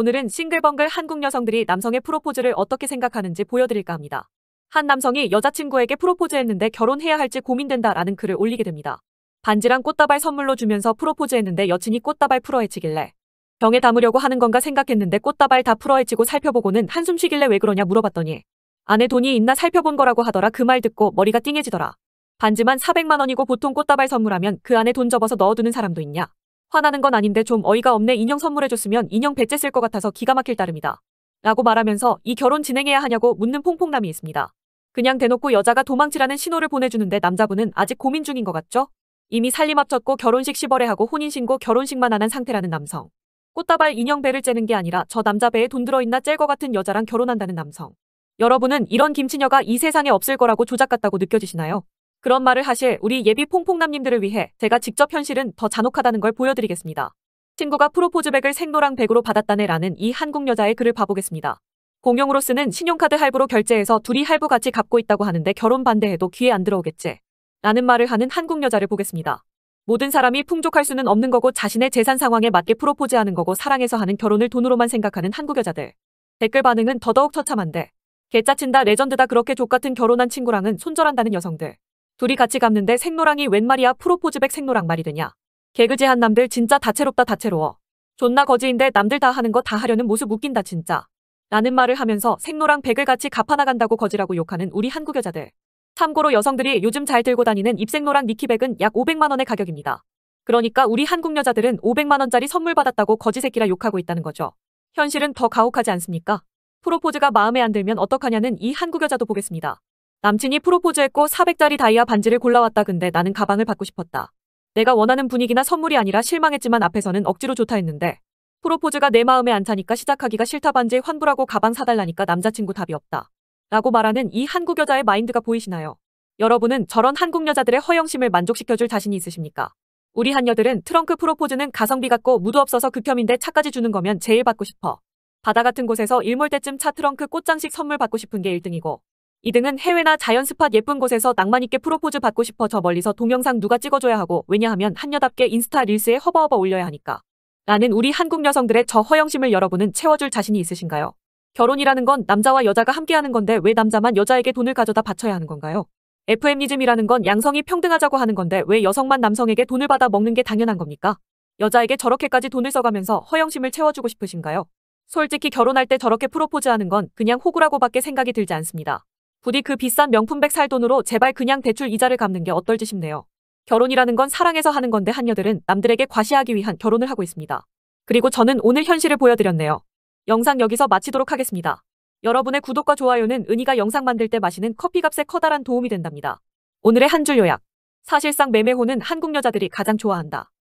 오늘은 싱글벙글 한국 여성들이 남성의 프로포즈를 어떻게 생각하는지 보여드릴까 합니다. 한 남성이 여자친구에게 프로포즈했는데 결혼해야 할지 고민된다라는 글을 올리게 됩니다. 반지랑 꽃다발 선물로 주면서 프로포즈했는데 여친이 꽃다발 풀어헤치길래 병에 담으려고 하는 건가 생각했는데 꽃다발 다 풀어헤치고 살펴보고는 한숨 쉬길래 왜 그러냐 물어봤더니 안에 돈이 있나 살펴본 거라고 하더라 그 말 듣고 머리가 띵해지더라. 반지만 400만 원이고 보통 꽃다발 선물하면 그 안에 돈 접어서 넣어두는 사람도 있냐. 화나는 건 아닌데 좀 어이가 없네 인형 선물해줬으면 인형 배 째 쓸 것 같아서 기가 막힐 따름이다. 라고 말하면서 이 결혼 진행해야 하냐고 묻는 퐁퐁남이 있습니다. 그냥 대놓고 여자가 도망치라는 신호를 보내주는데 남자분은 아직 고민 중인 것 같죠? 이미 살림 앞쳤고 결혼식 시벌에하고 혼인신고 결혼식만 안 한 상태라는 남성. 꽃다발 인형 배를 째는 게 아니라 저 남자 배에 돈 들어있나 짤 것 같은 여자랑 결혼한다는 남성. 여러분은 이런 김치녀가 이 세상에 없을 거라고 조작 같다고 느껴지시나요? 그런 말을 하실 우리 예비 퐁퐁남님들을 위해 제가 직접 현실은 더 잔혹하다는 걸 보여드리겠습니다. 친구가 프로포즈백을 생노랑 백으로 받았다네라는 이 한국 여자의 글을 봐보겠습니다. 공용으로 쓰는 신용카드 할부로 결제해서 둘이 할부 같이 갚고 있다고 하는데 결혼 반대해도 귀에 안 들어오겠지. 라는 말을 하는 한국 여자를 보겠습니다. 모든 사람이 풍족할 수는 없는 거고 자신의 재산 상황에 맞게 프로포즈하는 거고 사랑해서 하는 결혼을 돈으로만 생각하는 한국 여자들. 댓글 반응은 더더욱 처참한데. 개짜친다 레전드다 그렇게 족같은 결혼한 친구랑은 손절한다는 여성들. 둘이 같이 갔는데 생노랑이 웬 말이야 프로포즈백 생노랑 말이 되냐. 개그제한 남들 진짜 다채롭다 다채로워. 존나 거지인데 남들 다 하는 거 다 하려는 모습 웃긴다 진짜. 라는 말을 하면서 생노랑 백을 같이 갚아나간다고 거지라고 욕하는 우리 한국 여자들. 참고로 여성들이 요즘 잘 들고 다니는 입생노랑 니키백은 약 500만원의 가격입니다. 그러니까 우리 한국 여자들은 500만원짜리 선물 받았다고 거지 새끼라 욕하고 있다는 거죠. 현실은 더 가혹하지 않습니까? 프로포즈가 마음에 안 들면 어떡하냐는 이 한국 여자도 보겠습니다. 남친이 프로포즈했고 400짜리 다이아 반지를 골라왔다 근데 나는 가방을 받고 싶었다. 내가 원하는 분위기나 선물이 아니라 실망했지만 앞에서는 억지로 좋다 했는데 프로포즈가 내 마음에 안 차니까 시작하기가 싫다 반지 환불하고 가방 사달라니까 남자친구 답이 없다. 라고 말하는 이 한국 여자의 마인드가 보이시나요? 여러분은 저런 한국 여자들의 허영심을 만족시켜줄 자신이 있으십니까? 우리 한녀들은 트렁크 프로포즈는 가성비 같고 무도 없어서 극혐인데 차까지 주는 거면 제일 받고 싶어. 바다 같은 곳에서 일몰 때쯤 차 트렁크 꽃장식 선물 받고 싶은 게 1등이고 2등은 해외나 자연 스팟 예쁜 곳에서 낭만있게 프로포즈 받고 싶어 저 멀리서 동영상 누가 찍어줘야 하고 왜냐하면 한녀답게 인스타 릴스에 허버허버 올려야 하니까. 라는 우리 한국 여성들의 저 허영심을 여러분은 채워줄 자신이 있으신가요? 결혼이라는 건 남자와 여자가 함께하는 건데 왜 남자만 여자에게 돈을 가져다 바쳐야 하는 건가요? FM니즘이라는 건 양성이 평등하자고 하는 건데 왜 여성만 남성에게 돈을 받아 먹는 게 당연한 겁니까? 여자에게 저렇게까지 돈을 써가면서 허영심을 채워주고 싶으신가요? 솔직히 결혼할 때 저렇게 프로포즈하는 건 그냥 호구라고밖에 생각이 들지 않습니다. 부디 그 비싼 명품백 살 돈으로 제발 그냥 대출 이자를 갚는 게 어떨지 싶네요. 결혼이라는 건 사랑해서 하는 건데 한녀들은 남들에게 과시하기 위한 결혼을 하고 있습니다. 그리고 저는 오늘 현실을 보여드렸네요. 영상 여기서 마치도록 하겠습니다. 여러분의 구독과 좋아요는 은희가 영상 만들 때 마시는 커피값에 커다란 도움이 된답니다. 오늘의 한 줄 요약. 사실상 매매호는 한국 여자들이 가장 좋아한다.